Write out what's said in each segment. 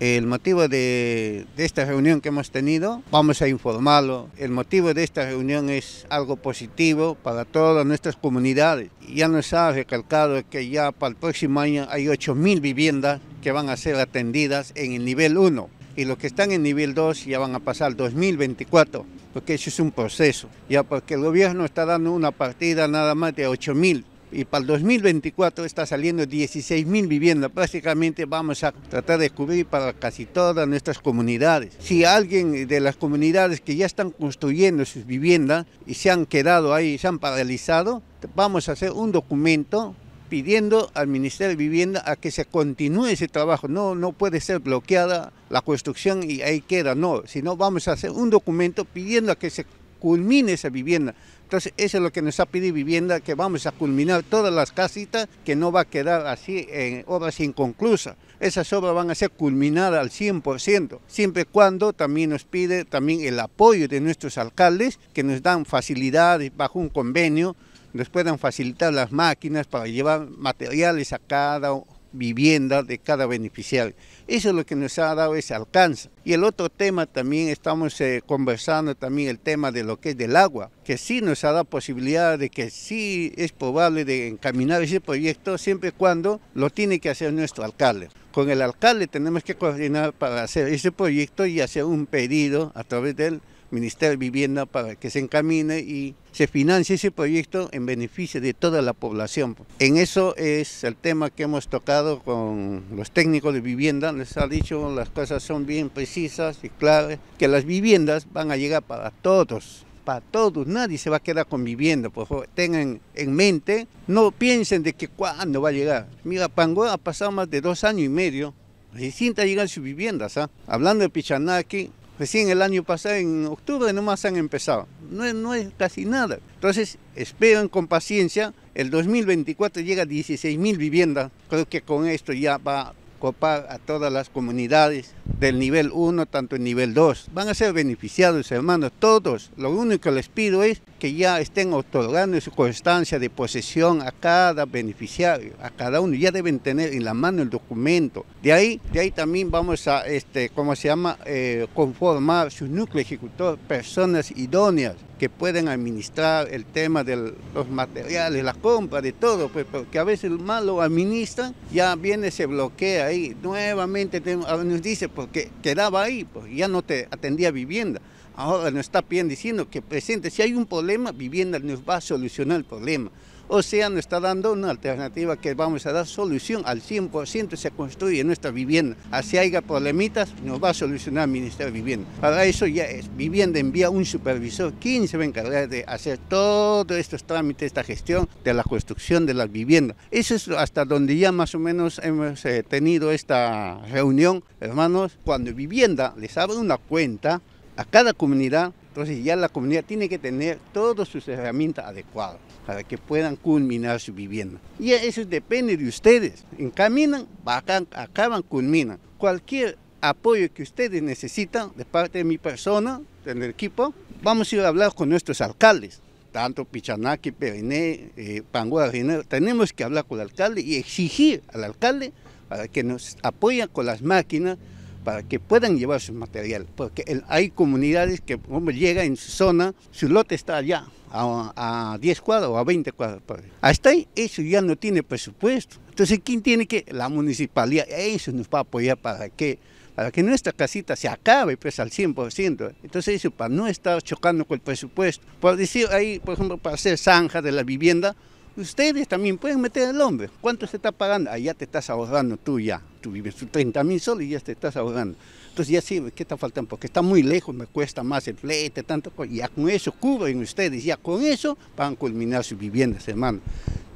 El motivo de, esta reunión que hemos tenido, vamos a informarlo. El motivo de esta reunión es algo positivo para todas nuestras comunidades. Ya nos ha recalcado que ya para el próximo año hay 8.000 viviendas que van a ser atendidas en el nivel 1 y los que están en nivel 2 ya van a pasar 2024, porque eso es un proceso, ya porque el gobierno está dando una partida nada más de 8.000 y para el 2024 está saliendo 16.000 viviendas. Prácticamente vamos a tratar de cubrir para casi todas nuestras comunidades. Si alguien de las comunidades que ya están construyendo sus viviendas y se han quedado ahí, se han paralizado, vamos a hacer un documento pidiendo al Ministerio de Vivienda a que se continúe ese trabajo. No, no puede ser bloqueada la construcción y ahí queda, no, sino vamos a hacer un documento pidiendo a que se culmine esa vivienda. Entonces, eso es lo que nos ha pedido vivienda, que vamos a culminar todas las casitas, que no va a quedar así en obras inconclusas. Esas obras van a ser culminadas al 100%, siempre y cuando también nos pide también el apoyo de nuestros alcaldes, que nos dan facilidades bajo un convenio, nos puedan facilitar las máquinas para llevar materiales a cada vivienda de cada beneficiario. Eso es lo que nos ha dado ese alcance. Y el otro tema también estamos eh, conversando también el tema de lo que es del agua, que sí nos ha dado posibilidad de que sí es probable de encaminar ese proyecto siempre y cuando lo tiene que hacer nuestro alcalde. Con el alcalde tenemos que coordinar para hacer ese proyecto y hacer un pedido a través del Ministerio de Vivienda para que se encamine y se financie ese proyecto en beneficio de toda la población. En eso es el tema que hemos tocado con los técnicos de vivienda, les ha dicho las cosas son bien precisas y claras, que las viviendas van a llegar para todos, para todos, nadie se va a quedar con vivienda, por favor, tengan en mente, no piensen de que cuándo va a llegar. Mira, pangua ha pasado más de dos años y medio, recién sienta llegar sus viviendas, ¿ah? hablando de Pichanaki, Recién el año pasado, en octubre, nomás han empezado. No es, casi nada. Entonces, esperan con paciencia. El 2024 llega a viviendas. Creo que con esto ya va a todas las comunidades del nivel 1, tanto el nivel 2. Van a ser beneficiados, hermanos, todos. Lo único que les pido es que ya estén otorgando su constancia de posesión a cada beneficiario, a cada uno. Ya deben tener en la mano el documento. De ahí, de ahí también vamos a, este, ¿cómo se llama?, eh, conformar su núcleo ejecutor, personas idóneas que pueden administrar el tema de los materiales, la compra, de todo, pues, porque a veces mal lo administran, ya viene, se bloquea nuevamente nos dice, porque pues, quedaba ahí, pues ya no te atendía vivienda. Ahora nos está bien diciendo que presente, si hay un problema, vivienda nos va a solucionar el problema. O sea, nos está dando una alternativa que vamos a dar solución al 100% se construye nuestra vivienda. Así haya problemitas, nos va a solucionar el Ministerio de Vivienda. Para eso ya es Vivienda envía un supervisor, quien se va a encargar de hacer todos estos trámites, esta gestión de la construcción de las viviendas. Eso es hasta donde ya más o menos hemos eh, tenido esta reunión, hermanos. Cuando Vivienda les abre una cuenta a cada comunidad, entonces ya la comunidad tiene que tener todas sus herramientas adecuadas para que puedan culminar su vivienda. Y eso depende de ustedes. Encaminan, bajan, acaban, culminan. Cualquier apoyo que ustedes necesitan de parte de mi persona, del equipo, vamos a ir a hablar con nuestros alcaldes tanto Pichanaki, Periné, eh, Pangua, tenemos que hablar con el alcalde y exigir al alcalde para que nos apoyen con las máquinas para que puedan llevar su material, porque hay comunidades que como llega en su zona, su lote está allá, a, 10 cuadros o a 20 cuadras. Pues. Hasta ahí eso ya no tiene presupuesto. Entonces, ¿quién tiene que? La municipalidad, eso nos va a apoyar para que para que nuestra casita se acabe pues al 100%. Entonces eso para no estar chocando con el presupuesto. Por decir ahí, por ejemplo, para hacer zanja de la vivienda, Ustedes también pueden meter el hombre. ¿Cuánto se está pagando? Ahí ya te estás ahorrando tú ya. Tú vives 30 mil soles y ya te estás ahorrando. Entonces ya sí, ¿qué está faltando? Porque está muy lejos, me cuesta más el flete, tanto. Ya con eso cubren ustedes, ya con eso van a culminar sus viviendas, hermano.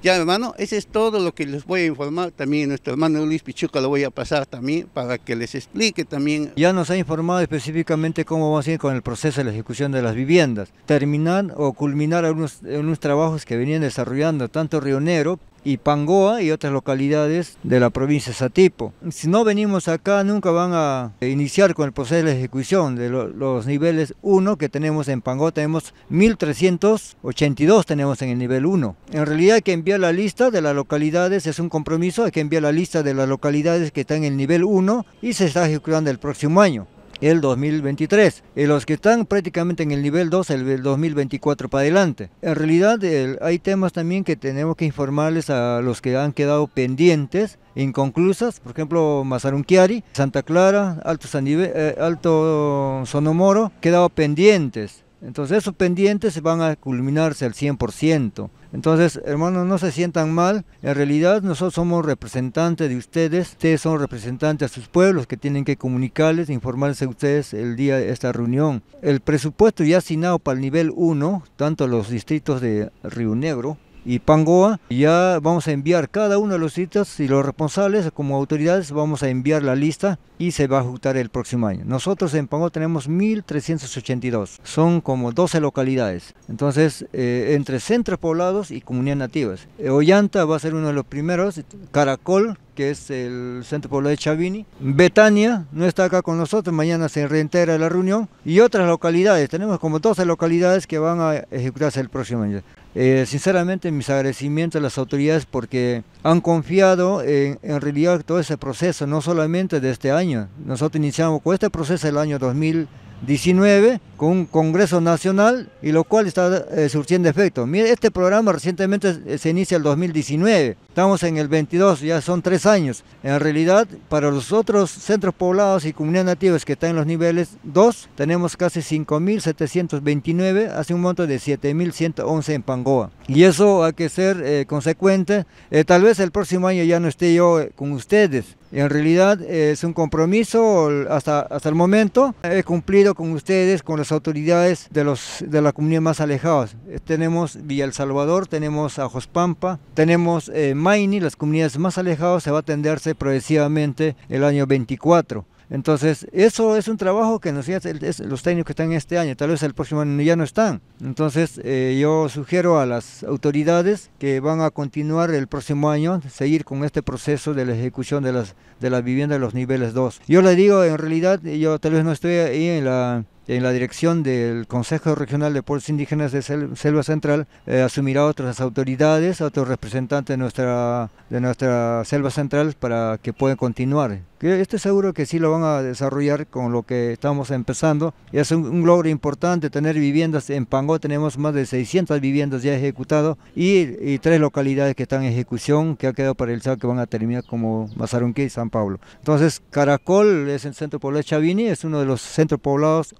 Ya, hermano, eso es todo lo que les voy a informar. También nuestro hermano Luis Pichuca lo voy a pasar también para que les explique también. Ya nos ha informado específicamente cómo va a ser con el proceso de la ejecución de las viviendas. Terminar o culminar algunos trabajos que venían desarrollando tanto Río y Pangoa y otras localidades de la provincia de Satipo. Si no venimos acá, nunca van a iniciar con el proceso de ejecución de los niveles 1 que tenemos en Pangoa, tenemos 1382 tenemos en el nivel 1. En realidad hay que enviar la lista de las localidades, es un compromiso, hay que enviar la lista de las localidades que están en el nivel 1 y se está ejecutando el próximo año el 2023, y los que están prácticamente en el nivel 2 el 2024 para adelante. En realidad hay temas también que tenemos que informarles a los que han quedado pendientes, inconclusas, por ejemplo Mazarunquiari, Santa Clara, Alto, eh, Alto Sonomoro, quedado pendientes entonces esos pendientes van a culminarse al 100%. Entonces, hermanos, no se sientan mal. En realidad nosotros somos representantes de ustedes. Ustedes son representantes a sus pueblos que tienen que comunicarles, informarse a ustedes el día de esta reunión. El presupuesto ya asignado para el nivel 1, tanto los distritos de Río Negro y Pangoa. Ya vamos a enviar cada uno de los sitios y los responsables como autoridades vamos a enviar la lista y se va a ajustar el próximo año. Nosotros en Pangoa tenemos 1.382, son como 12 localidades, entonces eh, entre centros poblados y comunidades nativas. Eh, Ollanta va a ser uno de los primeros, Caracol que es el Centro poblado de Chavini. Betania no está acá con nosotros, mañana se reentera la reunión. Y otras localidades, tenemos como 12 localidades que van a ejecutarse el próximo año. Eh, sinceramente mis agradecimientos a las autoridades porque han confiado en, en, realidad todo ese proceso, no solamente de este año. Nosotros iniciamos con este proceso el año 2000. 19 con un Congreso Nacional y lo cual está eh, surgiendo efecto. Mire, este programa recientemente eh, se inicia el 2019, estamos en el 22, ya son tres años. En realidad, para los otros centros poblados y comunidades nativas que están en los niveles 2, tenemos casi 5.729, hace un monto de 7.111 en Pangoa. Y eso hay que ser eh, consecuente. tal vez el próximo año ya no esté yo con ustedes, en realidad es un compromiso hasta, hasta el momento. He cumplido con ustedes, con las autoridades de, los, de la comunidad más alejadas. Eh, tenemos Villa El Salvador, tenemos Pampa, tenemos eh, Maini, las comunidades más alejadas se va a atenderse progresivamente el año 24. Entonces, eso es un trabajo que nos los técnicos que están este año, tal vez el próximo año ya no están. Entonces, eh, yo sugiero a las autoridades que van a continuar el próximo año, seguir con este proceso de la ejecución de las, de las viviendas de los niveles 2. Yo le digo, en realidad, yo tal vez no estoy ahí en la en la dirección del Consejo Regional de Pueblos Indígenas de Selva Central eh, asumirá otras autoridades, otros representantes de nuestra, de nuestra Selva Central para que puedan continuar. Estoy seguro que sí lo van a desarrollar con lo que estamos empezando. Es un, logro importante tener viviendas. En Pangó tenemos más de 600 viviendas ya ejecutadas y, tres localidades que están en ejecución que ha quedado para paralizadas que van a terminar como Mazarunquí y San Pablo. Entonces, Caracol es el centro poblado de Chavini, es uno de los centros poblados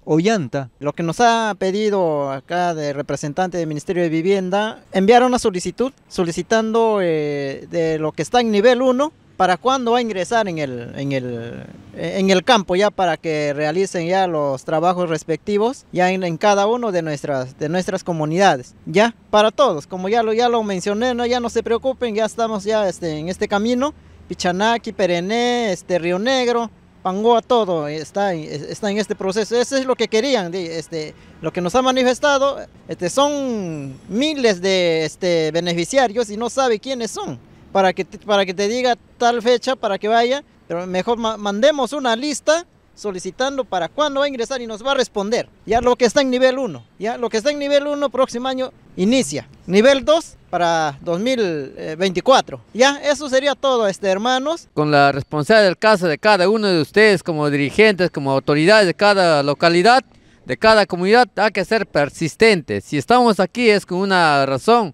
lo que nos ha pedido acá de representante del Ministerio de Vivienda, enviar una solicitud solicitando eh, de lo que está en nivel 1 para cuándo va a ingresar en el, en el, eh, en el campo ya para que realicen ya los trabajos respectivos ya en, cada uno de nuestras, de nuestras comunidades, ya para todos, como ya lo, ya lo mencioné, ¿no? ya no se preocupen, ya estamos ya este, en este camino, Pichanaki, Perené, este, Río Negro, a todo está, está en este proceso. Eso es lo que querían, este, lo que nos ha manifestado. Este, son miles de este, beneficiarios y no sabe quiénes son. Para que, para que te diga tal fecha, para que vaya, pero mejor mandemos una lista solicitando para cuándo va a ingresar y nos va a responder. Ya lo que está en nivel 1, ya lo que está en nivel 1 próximo año inicia. Nivel 2 para 2024. Ya, eso sería todo, este, hermanos. Con la responsabilidad del caso de cada uno de ustedes como dirigentes, como autoridades de cada localidad, de cada comunidad, hay que ser persistentes. Si estamos aquí es con una razón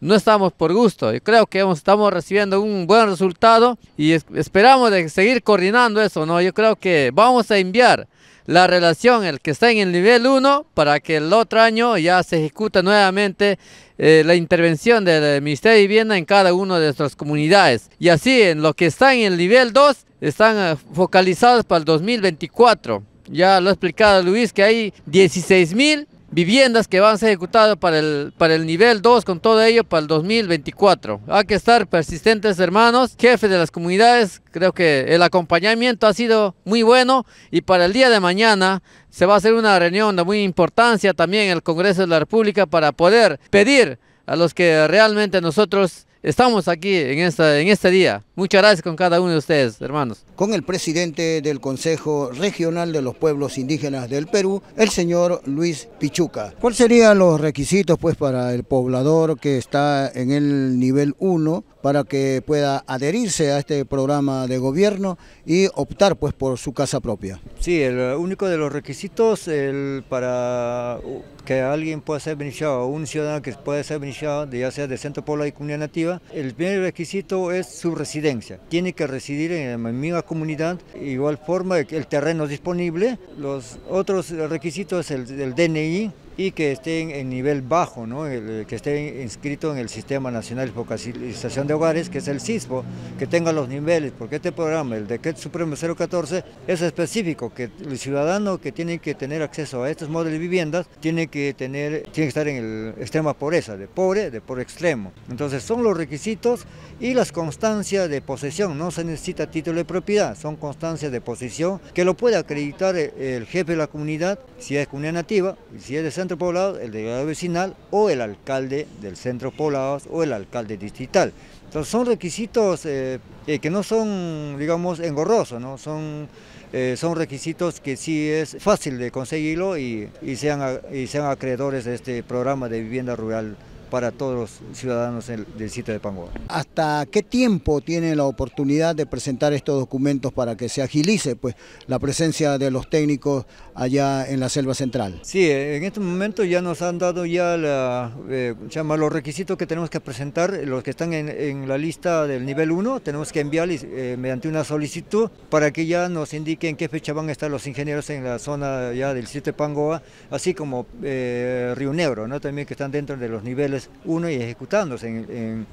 no estamos por gusto. Yo creo que estamos recibiendo un buen resultado y esperamos seguir coordinando eso, ¿no? Yo creo que vamos a enviar la relación, el que está en el nivel 1, para que el otro año ya se ejecuta nuevamente eh, la intervención del eh, Ministerio de Vivienda en cada una de nuestras comunidades. Y así, en lo que está en el nivel 2, están eh, focalizados para el 2024. Ya lo ha explicado Luis que hay 16 mil viviendas que van a ser ejecutadas para el, para el nivel 2, con todo ello para el 2024. Hay que estar persistentes, hermanos, jefes de las comunidades. Creo que el acompañamiento ha sido muy bueno y para el día de mañana se va a hacer una reunión de muy importancia también en el Congreso de la República para poder pedir a los que realmente nosotros estamos aquí en, en este día. Muchas gracias con cada uno de ustedes, hermanos. Con el presidente del Consejo Regional de los Pueblos Indígenas del Perú, el señor Luis Pichuca. ¿Cuáles serían los requisitos pues, para el poblador que está en el nivel 1 para que pueda adherirse a este programa de gobierno y optar pues, por su casa propia? Sí, el único de los requisitos el, para que alguien pueda ser beneficiado, un ciudadano que pueda ser beneficiado, ya sea de centro pueblo y comunidad nativa, el primer requisito es su residencia tiene que residir en la misma comunidad. Igual forma, el terreno disponible. Los otros requisitos, es el DNI, y que estén en nivel bajo, ¿no? que estén inscritos en el Sistema Nacional de Focalización de Hogares, que es el CISPO, que tengan los niveles, porque este programa, el Decreto Supremo 014, es específico, que el ciudadano que tiene que tener acceso a estos modelos de viviendas tiene que, tener, tiene que estar en el extrema pobreza, de pobre, de pobre extremo. Entonces son los requisitos y las constancias de posesión, no se necesita título de propiedad, son constancias de posesión que lo puede acreditar el, jefe de la comunidad, si es comunidad nativa, si es de centro poblado, el delegado vecinal o el alcalde del centro poblado o el alcalde distrital. Entonces son requisitos eh, eh, que no son, digamos, engorrosos, ¿no? Son, eh, son requisitos que sí es fácil de conseguirlo y, sean, y sean acreedores de este programa de vivienda rural para todos los ciudadanos del sitio de Pangoa. ¿Hasta qué tiempo tiene la oportunidad de presentar estos documentos para que se agilice pues, la presencia de los técnicos allá en la selva central? Sí, en este momento ya nos han dado ya la, eh, los requisitos que tenemos que presentar, los que están en, la lista del nivel 1, tenemos que enviarles eh, mediante una solicitud para que ya nos indiquen qué fecha van a estar los ingenieros en la zona ya del sitio de Pangoa, así como eh, Río Negro, ¿no? también que están dentro de los niveles uno y ejecutándose en,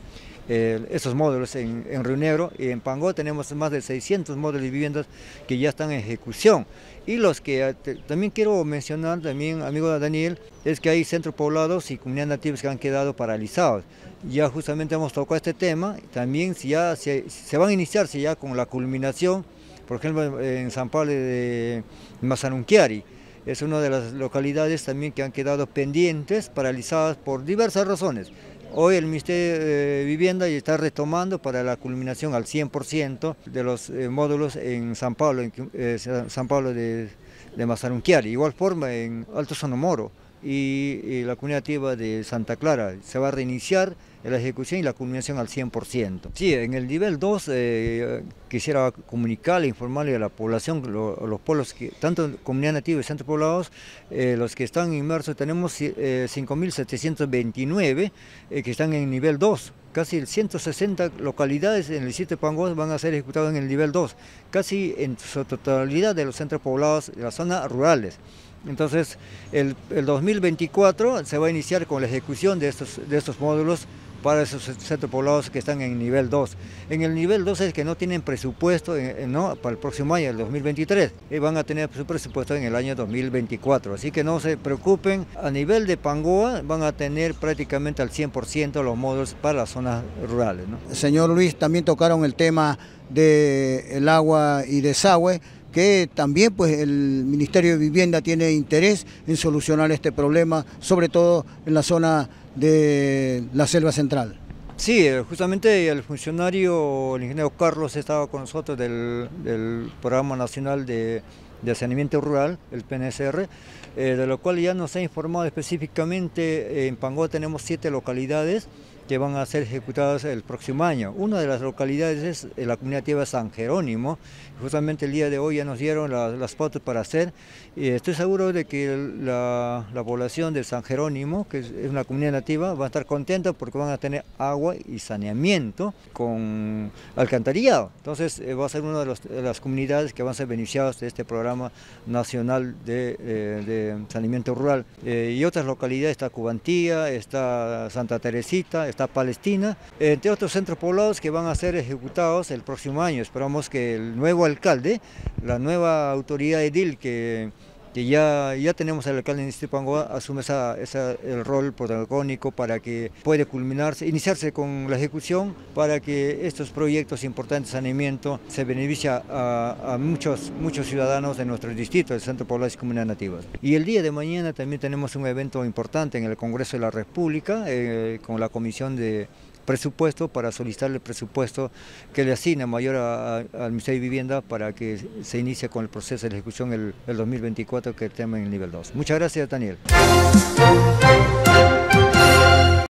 eh, esos módulos en, Río Negro y en Pangó tenemos más de 600 módulos de viviendas que ya están en ejecución. Y los que eh, también quiero mencionar, también amigo Daniel, es que hay centros poblados y comunidades nativas que han quedado paralizados. Ya justamente hemos tocado este tema, también si ya se, van a iniciarse ya con la culminación, por ejemplo en San Pablo de Mazanunquiari, es una de las localidades también que han quedado pendientes, paralizadas por diversas razones. Hoy el Ministerio de eh, Vivienda está retomando para la culminación al 100% de los eh, módulos en San Pablo, en, eh, San Pablo de, de igual forma en Alto Sonomoro y, y la comunidad de Santa Clara. Se va a reiniciar la ejecución y la culminación al 100%. Sí, en el nivel 2 eh, quisiera comunicarle, informarle a la población, a los pueblos, que, tanto comunidad nativa y centro poblados, eh, los que están inmersos, tenemos 5.729 eh, que están en el nivel 2, casi 160 localidades en el sitio de Pangos van a ser ejecutadas en el nivel 2, casi en su totalidad de los centros poblados de las zonas rurales. Entonces, el, 2024 se va a iniciar con la ejecución de estos, de estos módulos para esos centros poblados que están en nivel 2. En el nivel 2 es que no tienen presupuesto eh, eh, ¿no? para el próximo año, el 2023, y eh, van a tener su presupuesto en el año 2024. Así que no se preocupen, a nivel de Pangoa van a tener prácticamente al 100% los módulos para las zonas rurales. ¿no? Señor Luis, también tocaron el tema del agua y desagüe que también pues el Ministerio de Vivienda tiene interés en solucionar este problema, sobre todo en la zona de la selva central. Sí, eh, justamente el funcionario, el ingeniero Carlos, estaba con nosotros del, Programa Nacional de, de, Saneamiento Rural, el PNSR, eh, de lo cual ya nos ha informado específicamente, eh, en Pangoa tenemos siete localidades, que van a ser ejecutadas el próximo año. Una de las localidades es eh, la comunidad de San Jerónimo. Justamente el día de hoy ya nos dieron las fotos para hacer. Y estoy seguro de que la, población de San Jerónimo, que es una comunidad nativa, va a estar contenta porque van a tener agua y saneamiento con alcantarillado. Entonces eh, va a ser una de, las comunidades que van a ser beneficiadas de este programa nacional de, eh, saneamiento rural. y otras localidades, está Cubantía, está Santa Teresita, Palestina, entre otros centros poblados que van a ser ejecutados el próximo año. Esperamos que el nuevo alcalde, la nueva autoridad edil que que ya, ya tenemos al alcalde distrito asume esa, esa, el rol protagónico para que puede culminarse, iniciarse con la ejecución para que estos proyectos importantes de saneamiento se beneficien a, muchos, muchos ciudadanos de nuestro distrito, del Centro Poblado y Comunidades Nativas. Y el día de mañana también tenemos un evento importante en el Congreso de la República eh, con la Comisión de presupuesto para solicitarle el presupuesto que le asigna mayor al Ministerio de Vivienda para que se inicie con el proceso de ejecución el, el 2024 que tema en el nivel 2. Muchas gracias, Daniel.